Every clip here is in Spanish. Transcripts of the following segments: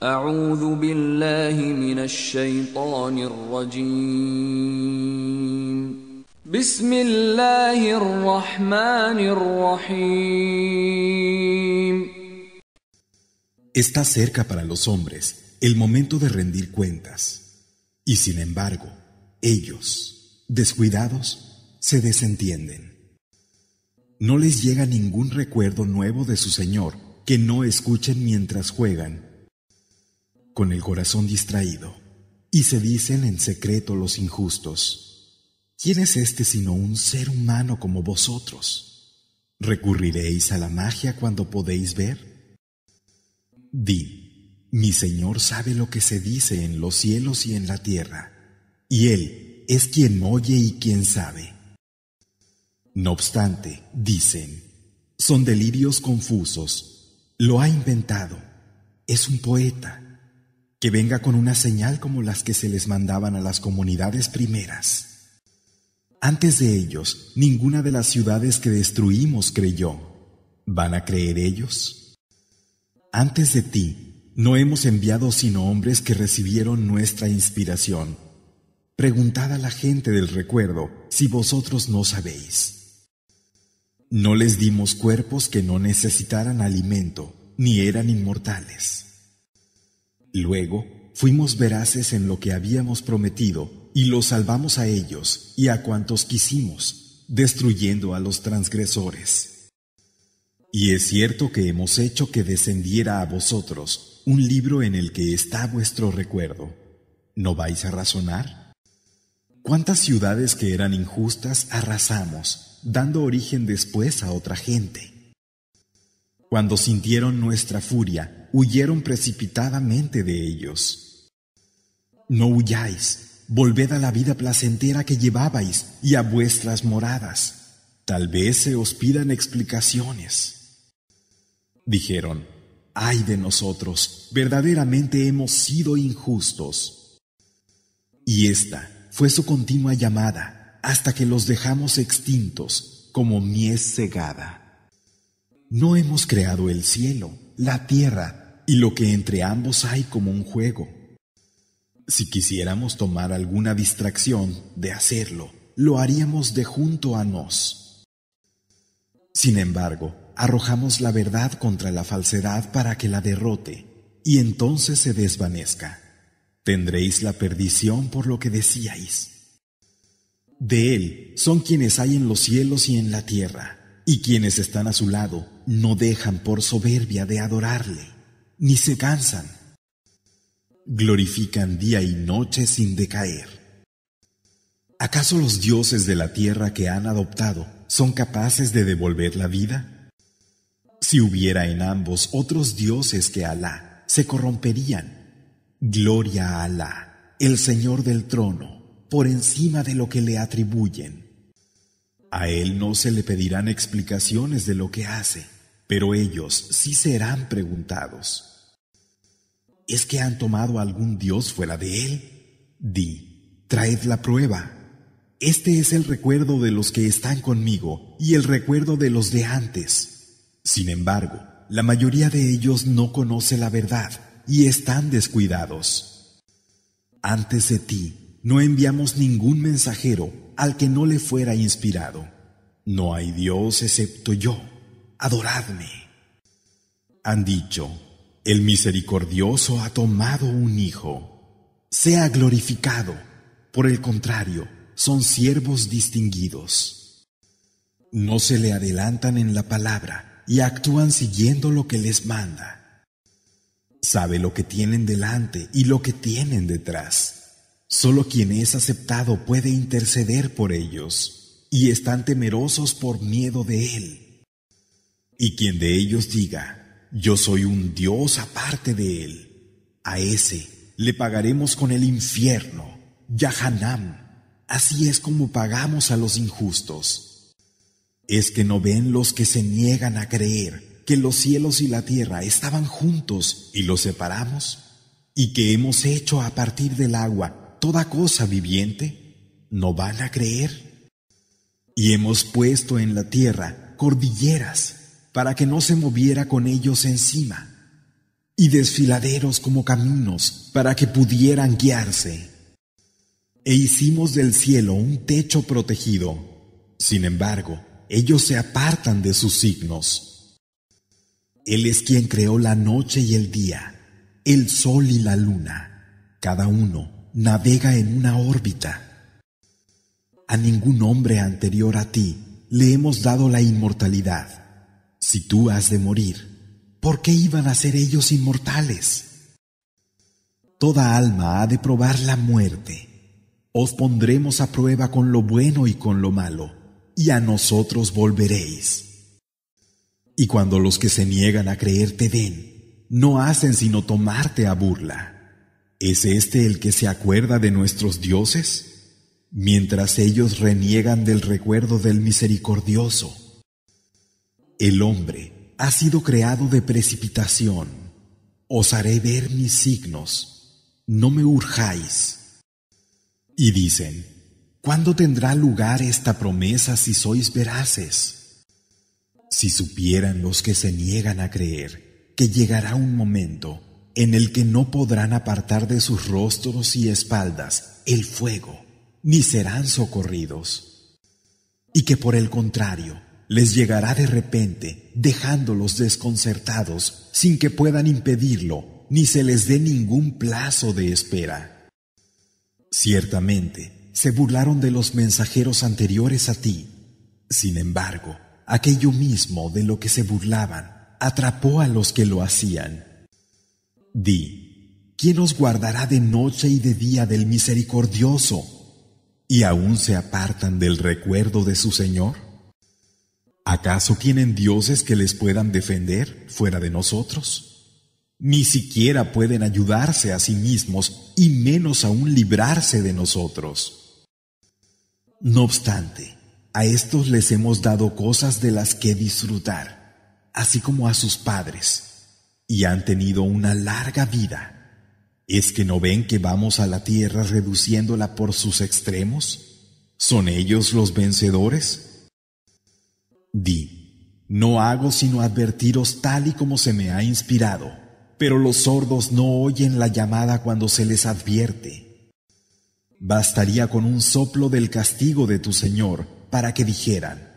Está cerca para los hombres el momento de rendir cuentas, y sin embargo, ellos, descuidados, se desentienden. No les llega ningún recuerdo nuevo de su Señor que no escuchen mientras juegan con el corazón distraído, y se dicen en secreto los injustos, ¿quién es este sino un ser humano como vosotros? ¿Recurriréis a la magia cuando podéis ver? Di, mi Señor sabe lo que se dice en los cielos y en la tierra, y Él es quien oye y quien sabe. No obstante, dicen, son delirios confusos, lo ha inventado, es un poeta que venga con una señal como las que se les mandaban a las comunidades primeras. Antes de ellos, ninguna de las ciudades que destruimos creyó. ¿Van a creer ellos? Antes de ti, no hemos enviado sino hombres que recibieron nuestra inspiración. Preguntad a la gente del recuerdo si vosotros no sabéis. No les dimos cuerpos que no necesitaran alimento, ni eran inmortales. Luego fuimos veraces en lo que habíamos prometido y los salvamos a ellos y a cuantos quisimos, destruyendo a los transgresores. Y es cierto que hemos hecho que descendiera a vosotros un libro en el que está vuestro recuerdo. ¿No vais a razonar? ¿Cuántas ciudades que eran injustas arrasamos, dando origen después a otra gente? Cuando sintieron nuestra furia, huyeron precipitadamente de ellos. No huyáis, volved a la vida placentera que llevabais y a vuestras moradas. Tal vez se os pidan explicaciones. Dijeron, ay de nosotros, verdaderamente hemos sido injustos. Y esta fue su continua llamada hasta que los dejamos extintos como mies cegada. No hemos creado el cielo, la tierra, y lo que entre ambos hay como un juego. Si quisiéramos tomar alguna distracción de hacerlo, lo haríamos de junto a nos. Sin embargo, arrojamos la verdad contra la falsedad para que la derrote, y entonces se desvanezca. Tendréis la perdición por lo que decíais. De Él son quienes hay en los cielos y en la tierra, y quienes están a su lado no dejan por soberbia de adorarle ni se cansan. Glorifican día y noche sin decaer. ¿Acaso los dioses de la tierra que han adoptado son capaces de devolver la vida? Si hubiera en ambos otros dioses que Alá, se corromperían. Gloria a Alá, el Señor del trono, por encima de lo que le atribuyen. A Él no se le pedirán explicaciones de lo que hace, pero ellos sí serán preguntados. ¿Es que han tomado algún dios fuera de él? Di, traed la prueba. Este es el recuerdo de los que están conmigo y el recuerdo de los de antes. Sin embargo, la mayoría de ellos no conoce la verdad y están descuidados. Antes de ti, no enviamos ningún mensajero al que no le fuera inspirado. No hay Dios excepto yo. Adoradme. Han dicho, el misericordioso ha tomado un hijo. Sea glorificado. Por el contrario, son siervos distinguidos. No se le adelantan en la palabra y actúan siguiendo lo que les manda. Sabe lo que tienen delante y lo que tienen detrás. Solo quien es aceptado puede interceder por ellos, y están temerosos por miedo de él. Y quien de ellos diga, yo soy un Dios aparte de él. A ese le pagaremos con el infierno, Yahanam. Así es como pagamos a los injustos. ¿Es que no ven los que se niegan a creer que los cielos y la tierra estaban juntos y los separamos? ¿Y que hemos hecho a partir del agua toda cosa viviente? ¿No van a creer? Y hemos puesto en la tierra cordilleras para que no se moviera con ellos encima, y desfiladeros como caminos para que pudieran guiarse. E hicimos del cielo un techo protegido. Sin embargo, ellos se apartan de sus signos. Él es quien creó la noche y el día, el sol y la luna. Cada uno navega en una órbita. A ningún hombre anterior a ti le hemos dado la inmortalidad si tú has de morir, ¿por qué iban a ser ellos inmortales? Toda alma ha de probar la muerte. Os pondremos a prueba con lo bueno y con lo malo, y a nosotros volveréis. Y cuando los que se niegan a creerte te ven, no hacen sino tomarte a burla. ¿Es este el que se acuerda de nuestros dioses? Mientras ellos reniegan del recuerdo del misericordioso. El hombre ha sido creado de precipitación. Os haré ver mis signos. No me urjáis. Y dicen, ¿cuándo tendrá lugar esta promesa si sois veraces? Si supieran los que se niegan a creer que llegará un momento en el que no podrán apartar de sus rostros y espaldas el fuego, ni serán socorridos. Y que por el contrario, les llegará de repente, dejándolos desconcertados, sin que puedan impedirlo, ni se les dé ningún plazo de espera. Ciertamente, se burlaron de los mensajeros anteriores a ti. Sin embargo, aquello mismo de lo que se burlaban atrapó a los que lo hacían. Di, ¿quién os guardará de noche y de día del misericordioso? ¿Y aún se apartan del recuerdo de su Señor? ¿Acaso tienen dioses que les puedan defender fuera de nosotros? Ni siquiera pueden ayudarse a sí mismos y menos aún librarse de nosotros. No obstante, a estos les hemos dado cosas de las que disfrutar, así como a sus padres, y han tenido una larga vida. ¿Es que no ven que vamos a la tierra reduciéndola por sus extremos? ¿Son ellos los vencedores? Di, no hago sino advertiros tal y como se me ha inspirado, pero los sordos no oyen la llamada cuando se les advierte. Bastaría con un soplo del castigo de tu Señor para que dijeran,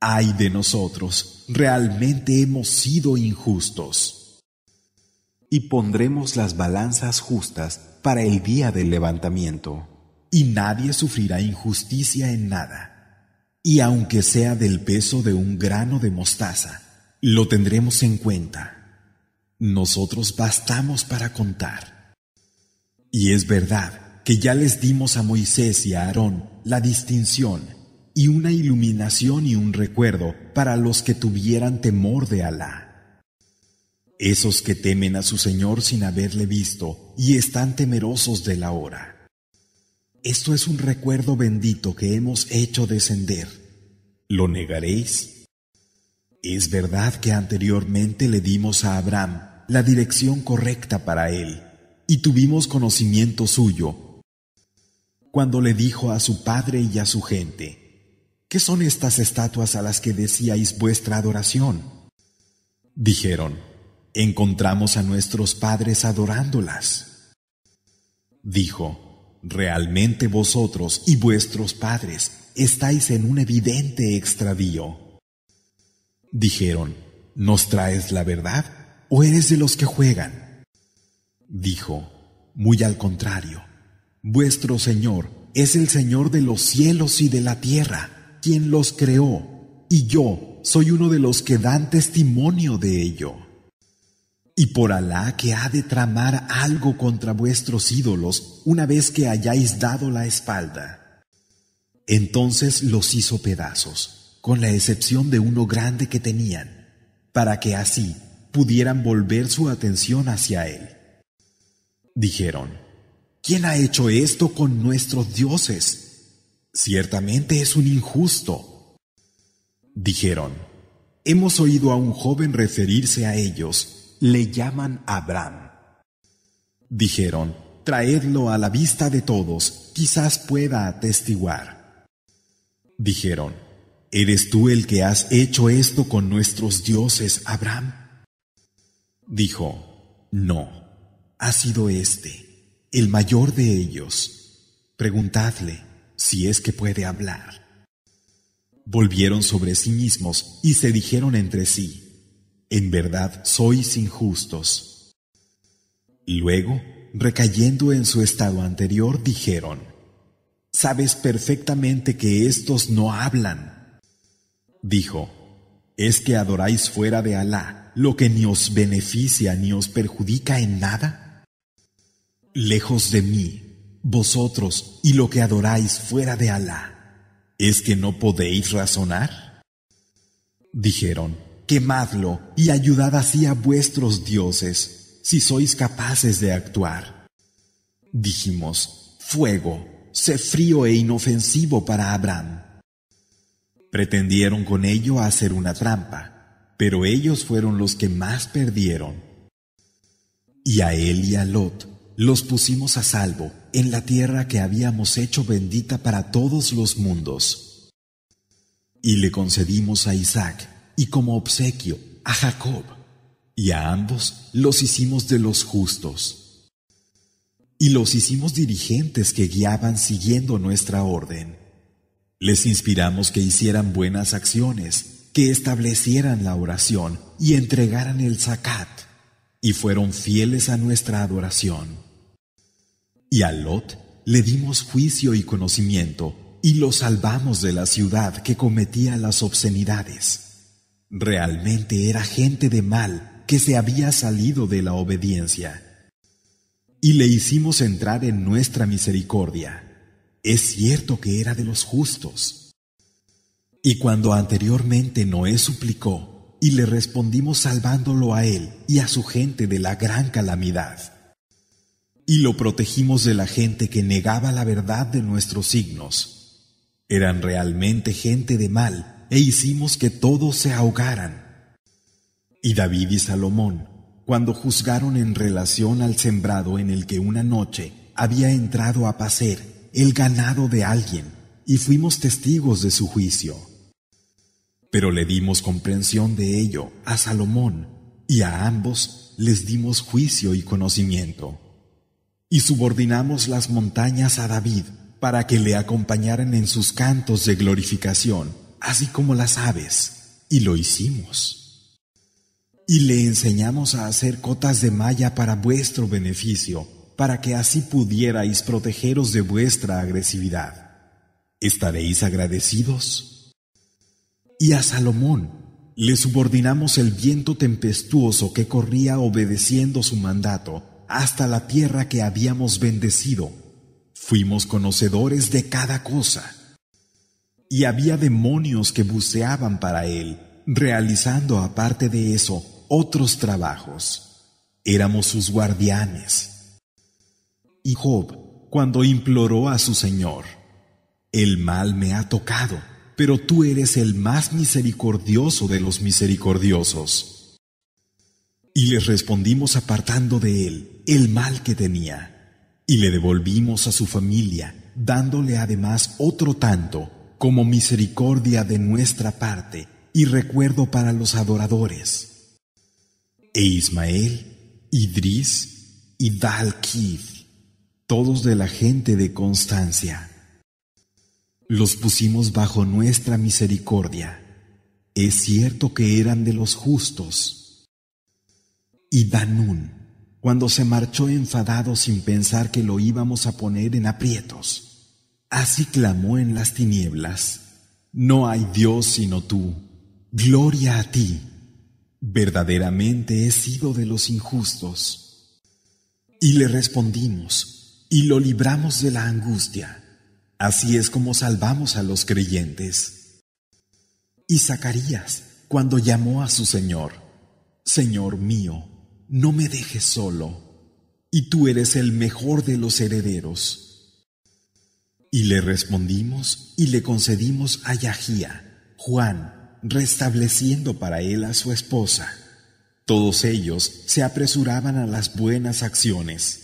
ay de nosotros, realmente hemos sido injustos. Y pondremos las balanzas justas para el día del levantamiento. Y nadie sufrirá injusticia en nada y aunque sea del peso de un grano de mostaza, lo tendremos en cuenta. Nosotros bastamos para contar. Y es verdad que ya les dimos a Moisés y a Aarón la distinción y una iluminación y un recuerdo para los que tuvieran temor de Alá. Esos que temen a su Señor sin haberle visto y están temerosos de la hora. Esto es un recuerdo bendito que hemos hecho descender. ¿Lo negaréis? Es verdad que anteriormente le dimos a Abraham la dirección correcta para él y tuvimos conocimiento suyo. Cuando le dijo a su padre y a su gente, ¿qué son estas estatuas a las que decíais vuestra adoración? Dijeron, encontramos a nuestros padres adorándolas. Dijo, Realmente vosotros y vuestros padres estáis en un evidente extravío. Dijeron, ¿nos traes la verdad o eres de los que juegan? Dijo, muy al contrario, vuestro Señor es el Señor de los cielos y de la tierra, quien los creó, y yo soy uno de los que dan testimonio de ello. Y por Alá que ha de tramar algo contra vuestros ídolos una vez que hayáis dado la espalda. Entonces los hizo pedazos, con la excepción de uno grande que tenían, para que así pudieran volver su atención hacia él. Dijeron, ¿quién ha hecho esto con nuestros dioses? Ciertamente es un injusto. Dijeron, hemos oído a un joven referirse a ellos le llaman Abraham. Dijeron, traedlo a la vista de todos, quizás pueda atestiguar. Dijeron, ¿eres tú el que has hecho esto con nuestros dioses, Abraham? Dijo, no, ha sido este, el mayor de ellos. Preguntadle si es que puede hablar. Volvieron sobre sí mismos y se dijeron entre sí, en verdad sois injustos. Luego, recayendo en su estado anterior, dijeron, Sabes perfectamente que estos no hablan. Dijo, ¿es que adoráis fuera de Alá lo que ni os beneficia ni os perjudica en nada? Lejos de mí, vosotros y lo que adoráis fuera de Alá, ¿es que no podéis razonar? Dijeron, quemadlo y ayudad así a vuestros dioses, si sois capaces de actuar. Dijimos, fuego, sé frío e inofensivo para Abraham. Pretendieron con ello hacer una trampa, pero ellos fueron los que más perdieron. Y a él y a Lot los pusimos a salvo en la tierra que habíamos hecho bendita para todos los mundos. Y le concedimos a Isaac y como obsequio a Jacob, y a ambos los hicimos de los justos. Y los hicimos dirigentes que guiaban siguiendo nuestra orden. Les inspiramos que hicieran buenas acciones, que establecieran la oración y entregaran el zakat, y fueron fieles a nuestra adoración. Y a Lot le dimos juicio y conocimiento, y lo salvamos de la ciudad que cometía las obscenidades. Realmente era gente de mal que se había salido de la obediencia. Y le hicimos entrar en nuestra misericordia. Es cierto que era de los justos. Y cuando anteriormente Noé suplicó, y le respondimos salvándolo a él y a su gente de la gran calamidad. Y lo protegimos de la gente que negaba la verdad de nuestros signos. Eran realmente gente de mal e hicimos que todos se ahogaran. Y David y Salomón, cuando juzgaron en relación al sembrado en el que una noche había entrado a pacer el ganado de alguien, y fuimos testigos de su juicio. Pero le dimos comprensión de ello a Salomón, y a ambos les dimos juicio y conocimiento. Y subordinamos las montañas a David para que le acompañaran en sus cantos de glorificación así como las aves, y lo hicimos. Y le enseñamos a hacer cotas de malla para vuestro beneficio, para que así pudierais protegeros de vuestra agresividad. ¿Estaréis agradecidos? Y a Salomón le subordinamos el viento tempestuoso que corría obedeciendo su mandato hasta la tierra que habíamos bendecido. Fuimos conocedores de cada cosa y había demonios que buceaban para él, realizando aparte de eso otros trabajos. Éramos sus guardianes. Y Job, cuando imploró a su Señor, El mal me ha tocado, pero tú eres el más misericordioso de los misericordiosos. Y les respondimos apartando de él el mal que tenía, y le devolvimos a su familia, dándole además otro tanto, como misericordia de nuestra parte y recuerdo para los adoradores. E Ismael, Idris y Dalkif, todos de la gente de Constancia. Los pusimos bajo nuestra misericordia. Es cierto que eran de los justos. Y Danún, cuando se marchó enfadado sin pensar que lo íbamos a poner en aprietos. Así clamó en las tinieblas, No hay Dios sino tú, gloria a ti. Verdaderamente he sido de los injustos. Y le respondimos, y lo libramos de la angustia. Así es como salvamos a los creyentes. Y Zacarías, cuando llamó a su Señor, Señor mío, no me dejes solo, y tú eres el mejor de los herederos. Y le respondimos y le concedimos a Yahía, Juan, restableciendo para él a su esposa. Todos ellos se apresuraban a las buenas acciones.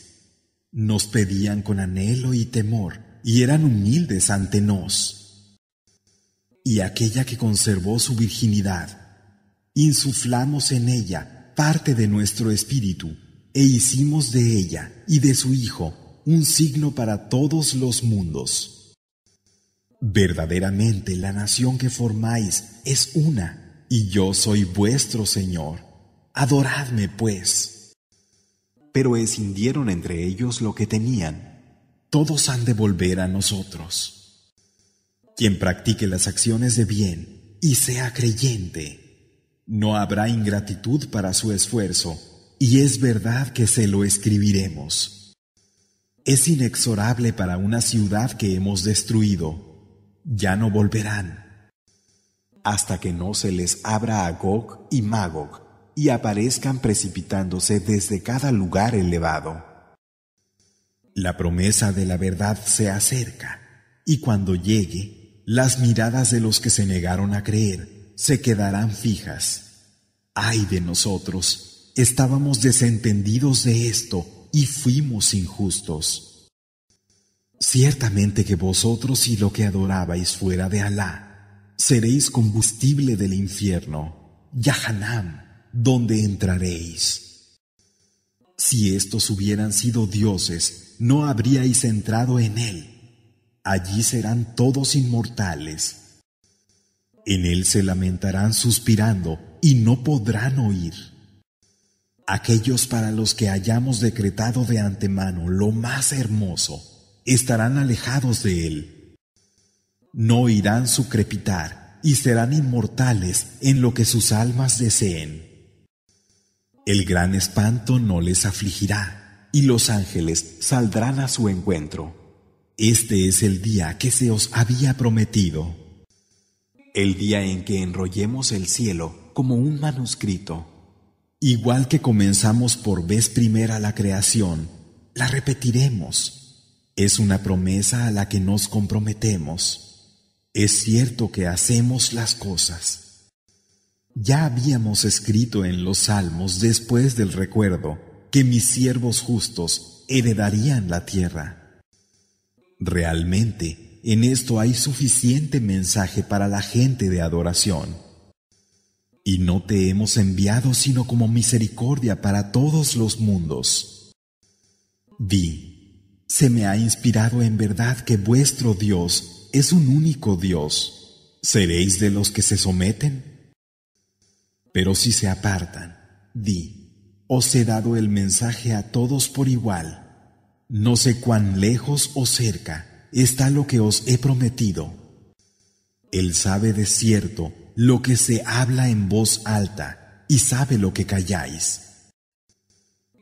Nos pedían con anhelo y temor, y eran humildes ante nos. Y aquella que conservó su virginidad, insuflamos en ella parte de nuestro espíritu, e hicimos de ella y de su hijo un signo para todos los mundos. Verdaderamente la nación que formáis es una, y yo soy vuestro Señor. Adoradme pues. Pero escindieron entre ellos lo que tenían. Todos han de volver a nosotros. Quien practique las acciones de bien y sea creyente, no habrá ingratitud para su esfuerzo, y es verdad que se lo escribiremos. Es inexorable para una ciudad que hemos destruido. Ya no volverán. Hasta que no se les abra a Gog y Magog y aparezcan precipitándose desde cada lugar elevado. La promesa de la verdad se acerca, y cuando llegue, las miradas de los que se negaron a creer se quedarán fijas. ¡Ay de nosotros! Estábamos desentendidos de esto y fuimos injustos. Ciertamente que vosotros y lo que adorabais fuera de Alá, seréis combustible del infierno, Yahanam, donde entraréis. Si estos hubieran sido dioses, no habríais entrado en él. Allí serán todos inmortales. En él se lamentarán suspirando y no podrán oír. Aquellos para los que hayamos decretado de antemano lo más hermoso, estarán alejados de él. No irán su crepitar y serán inmortales en lo que sus almas deseen. El gran espanto no les afligirá y los ángeles saldrán a su encuentro. Este es el día que se os había prometido. El día en que enrollemos el cielo como un manuscrito Igual que comenzamos por vez primera la creación, la repetiremos. Es una promesa a la que nos comprometemos. Es cierto que hacemos las cosas. Ya habíamos escrito en los salmos después del recuerdo que mis siervos justos heredarían la tierra. Realmente, en esto hay suficiente mensaje para la gente de adoración. Y no te hemos enviado sino como misericordia para todos los mundos. Di, se me ha inspirado en verdad que vuestro Dios es un único Dios. ¿Seréis de los que se someten? Pero si se apartan, di, os he dado el mensaje a todos por igual. No sé cuán lejos o cerca está lo que os he prometido. Él sabe de cierto lo que se habla en voz alta y sabe lo que calláis.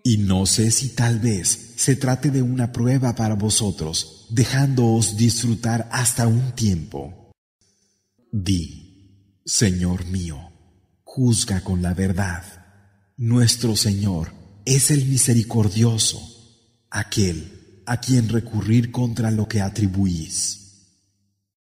Y no sé si tal vez se trate de una prueba para vosotros, dejándoos disfrutar hasta un tiempo. Di, Señor mío, juzga con la verdad. Nuestro Señor es el misericordioso, aquel a quien recurrir contra lo que atribuís.